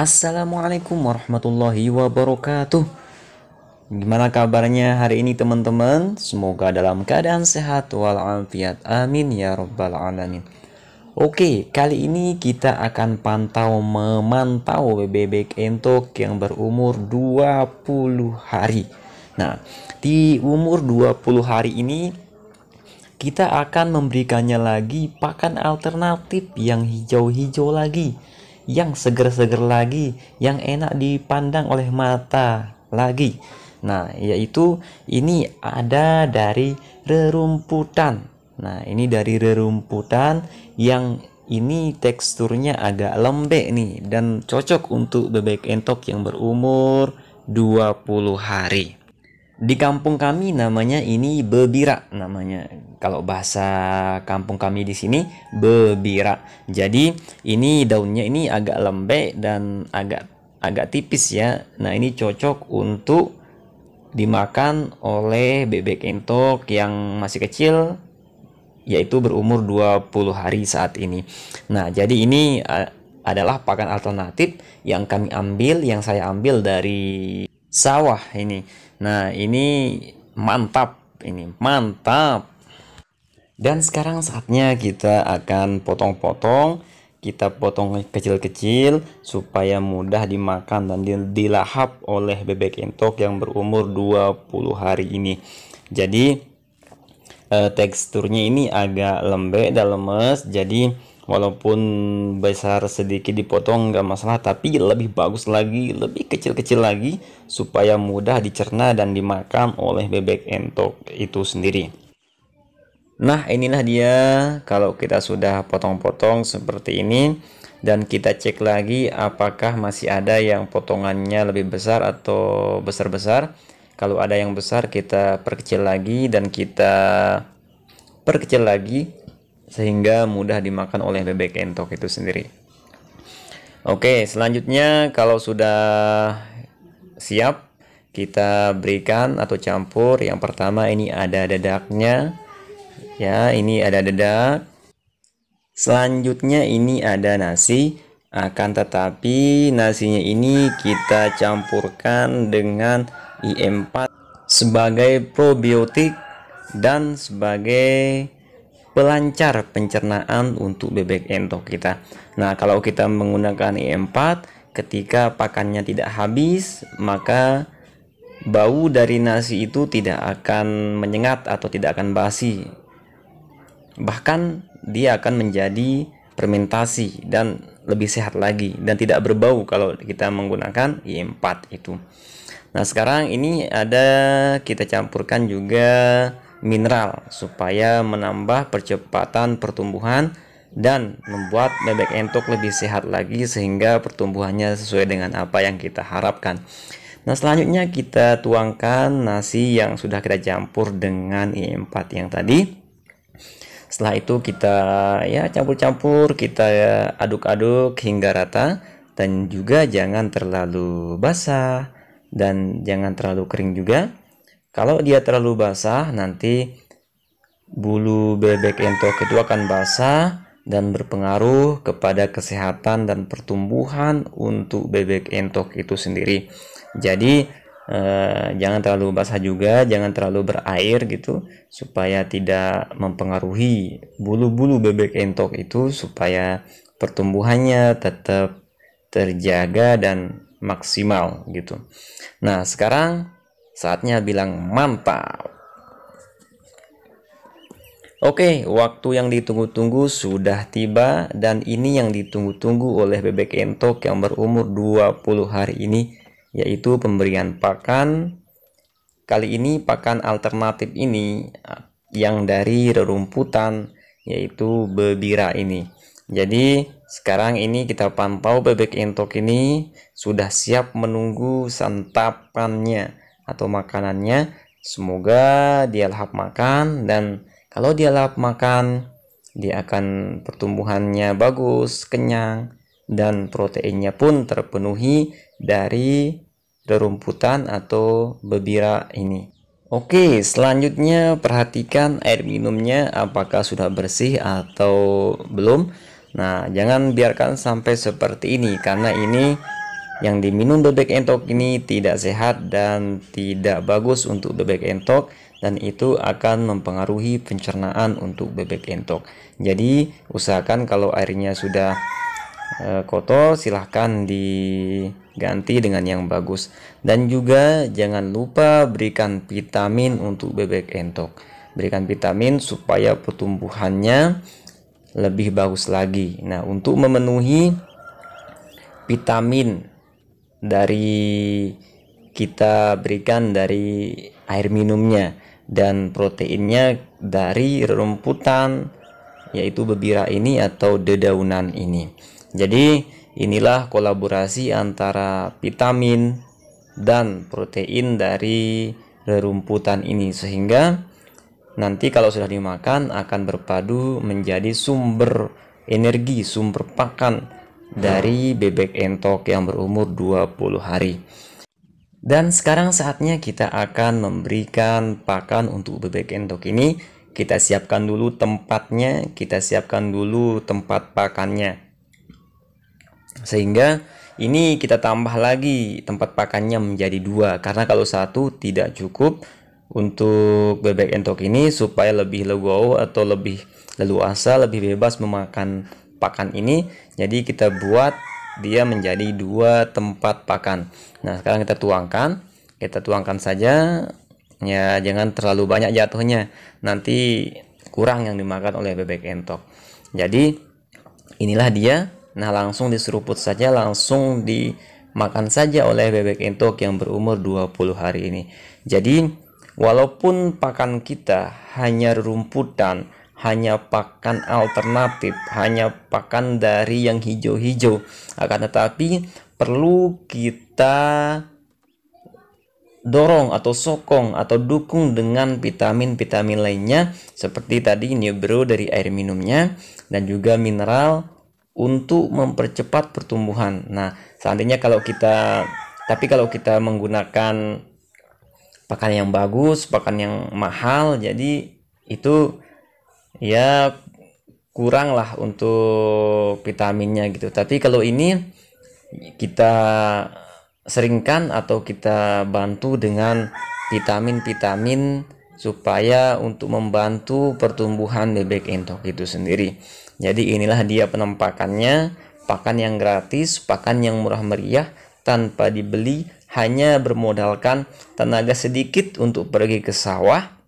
Assalamualaikum warahmatullahi wabarakatuh. Gimana kabarnya hari ini teman-teman? Semoga dalam keadaan sehat walafiat. Amin ya rabbal alamin. Oke, kali ini kita akan pantau memantau bebek entok yang berumur 20 hari. Nah, di umur 20 hari ini kita akan memberikannya lagi pakan alternatif yang hijau-hijau lagi yang seger-seger lagi, yang enak dipandang oleh mata lagi. Nah, yaitu ini ada dari rerumputan. Nah, ini dari rerumputan yang ini teksturnya agak lembek nih dan cocok untuk bebek entok yang berumur 20 hari. Di kampung kami namanya ini bebira namanya. Kalau bahasa kampung kami di sini bebira. Jadi ini daunnya ini agak lembek dan agak agak tipis ya. Nah, ini cocok untuk dimakan oleh bebek entok yang masih kecil yaitu berumur 20 hari saat ini. Nah, jadi ini adalah pakan alternatif yang kami ambil, yang saya ambil dari sawah ini. Nah, ini mantap, ini mantap. Dan sekarang saatnya kita akan potong-potong, kita potong kecil-kecil supaya mudah dimakan dan dilahap oleh bebek entok yang berumur 20 hari ini. Jadi eh, teksturnya ini agak lembek dan lemes, jadi walaupun besar sedikit dipotong nggak masalah tapi lebih bagus lagi lebih kecil-kecil lagi supaya mudah dicerna dan dimakan oleh bebek entok itu sendiri nah inilah dia kalau kita sudah potong-potong seperti ini dan kita cek lagi apakah masih ada yang potongannya lebih besar atau besar-besar kalau ada yang besar kita perkecil lagi dan kita perkecil lagi sehingga mudah dimakan oleh bebek entok itu sendiri. Oke, selanjutnya kalau sudah siap kita berikan atau campur. Yang pertama ini ada dedaknya, Ya, ini ada dedak. Selanjutnya ini ada nasi. Akan tetapi nasinya ini kita campurkan dengan IM4 sebagai probiotik dan sebagai pelancar pencernaan untuk bebek entok kita. Nah, kalau kita menggunakan E4 ketika pakannya tidak habis, maka bau dari nasi itu tidak akan menyengat atau tidak akan basi. Bahkan dia akan menjadi fermentasi dan lebih sehat lagi dan tidak berbau kalau kita menggunakan I4 itu. Nah, sekarang ini ada kita campurkan juga mineral supaya menambah percepatan pertumbuhan dan membuat bebek entok lebih sehat lagi sehingga pertumbuhannya sesuai dengan apa yang kita harapkan. Nah, selanjutnya kita tuangkan nasi yang sudah kita campur dengan I4 yang tadi. Setelah itu kita ya campur-campur, kita aduk-aduk hingga rata dan juga jangan terlalu basah dan jangan terlalu kering juga kalau dia terlalu basah, nanti bulu bebek entok itu akan basah dan berpengaruh kepada kesehatan dan pertumbuhan untuk bebek entok itu sendiri. Jadi eh, jangan terlalu basah juga, jangan terlalu berair gitu supaya tidak mempengaruhi bulu-bulu bebek entok itu supaya pertumbuhannya tetap terjaga dan maksimal gitu. Nah, sekarang Saatnya bilang mantap. Oke, waktu yang ditunggu-tunggu sudah tiba dan ini yang ditunggu-tunggu oleh bebek entok yang berumur 20 hari ini yaitu pemberian pakan. Kali ini pakan alternatif ini yang dari rerumputan yaitu bebira ini. Jadi sekarang ini kita pantau bebek entok ini sudah siap menunggu santapannya atau makanannya. Semoga dia lahap makan dan kalau dia lahap makan, dia akan pertumbuhannya bagus, kenyang, dan proteinnya pun terpenuhi dari rerumputan atau bebira ini. Oke, selanjutnya perhatikan air minumnya apakah sudah bersih atau belum. Nah, jangan biarkan sampai seperti ini karena ini yang diminum bebek entok ini tidak sehat dan tidak bagus untuk bebek entok dan itu akan mempengaruhi pencernaan untuk bebek entok. Jadi usahakan kalau airnya sudah eh, kotor silahkan diganti dengan yang bagus dan juga jangan lupa berikan vitamin untuk bebek entok berikan vitamin supaya pertumbuhannya lebih bagus lagi nah untuk memenuhi vitamin dari kita berikan dari air minumnya dan proteinnya dari rumputan yaitu bebira ini atau dedaunan ini. Jadi inilah kolaborasi antara vitamin dan protein dari rumputan ini sehingga nanti kalau sudah dimakan akan berpadu menjadi sumber energi, sumber pakan dari bebek entok yang berumur 20 hari. Dan sekarang saatnya kita akan memberikan pakan untuk bebek entok ini. Kita siapkan dulu tempatnya, kita siapkan dulu tempat pakannya. Sehingga ini kita tambah lagi tempat pakannya menjadi dua karena kalau satu tidak cukup untuk bebek entok ini supaya lebih legowo atau lebih leluasa, lebih bebas memakan pakan ini jadi kita buat dia menjadi dua tempat pakan nah sekarang kita tuangkan kita tuangkan saja ya jangan terlalu banyak jatuhnya nanti kurang yang dimakan oleh bebek entok jadi inilah dia nah langsung diseruput saja langsung dimakan saja oleh bebek entok yang berumur 20 hari ini jadi walaupun pakan kita hanya rumputan hanya pakan alternatif, hanya pakan dari yang hijau-hijau. Akan tetapi perlu kita dorong atau sokong atau dukung dengan vitamin-vitamin lainnya seperti tadi neobro dari air minumnya dan juga mineral untuk mempercepat pertumbuhan. Nah, seandainya kalau kita tapi kalau kita menggunakan pakan yang bagus, pakan yang mahal, jadi itu ya kurang lah untuk vitaminnya gitu tapi kalau ini kita seringkan atau kita bantu dengan vitamin-vitamin supaya untuk membantu pertumbuhan bebek entok itu sendiri jadi inilah dia penempakannya pakan yang gratis pakan yang murah meriah tanpa dibeli hanya bermodalkan tenaga sedikit untuk pergi ke sawah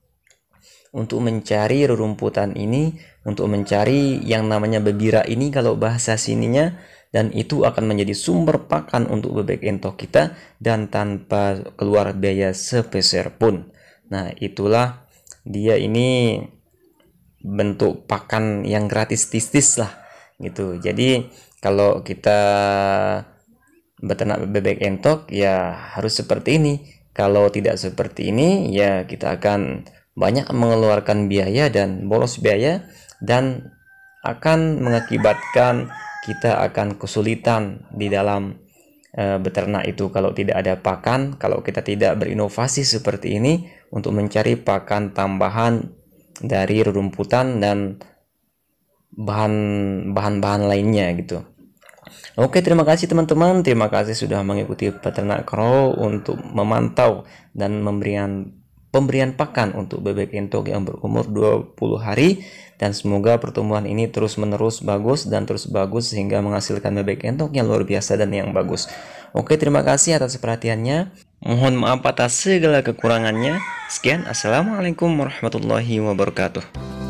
untuk mencari rerumputan ini, untuk mencari yang namanya bebira ini kalau bahasa sininya dan itu akan menjadi sumber pakan untuk bebek entok kita dan tanpa keluar biaya sepeser pun. Nah, itulah dia ini bentuk pakan yang gratis tistis lah gitu. Jadi kalau kita beternak bebek entok ya harus seperti ini. Kalau tidak seperti ini ya kita akan banyak mengeluarkan biaya dan boros biaya dan akan mengakibatkan kita akan kesulitan di dalam e, beternak itu kalau tidak ada pakan, kalau kita tidak berinovasi seperti ini untuk mencari pakan tambahan dari rumputan dan bahan-bahan lainnya gitu. Oke, terima kasih teman-teman. Terima kasih sudah mengikuti peternak Crow untuk memantau dan memberikan pemberian pakan untuk bebek entok yang berumur 20 hari dan semoga pertumbuhan ini terus menerus bagus dan terus bagus sehingga menghasilkan bebek entok yang luar biasa dan yang bagus. Oke, terima kasih atas perhatiannya. Mohon maaf atas segala kekurangannya. Sekian, Assalamualaikum warahmatullahi wabarakatuh.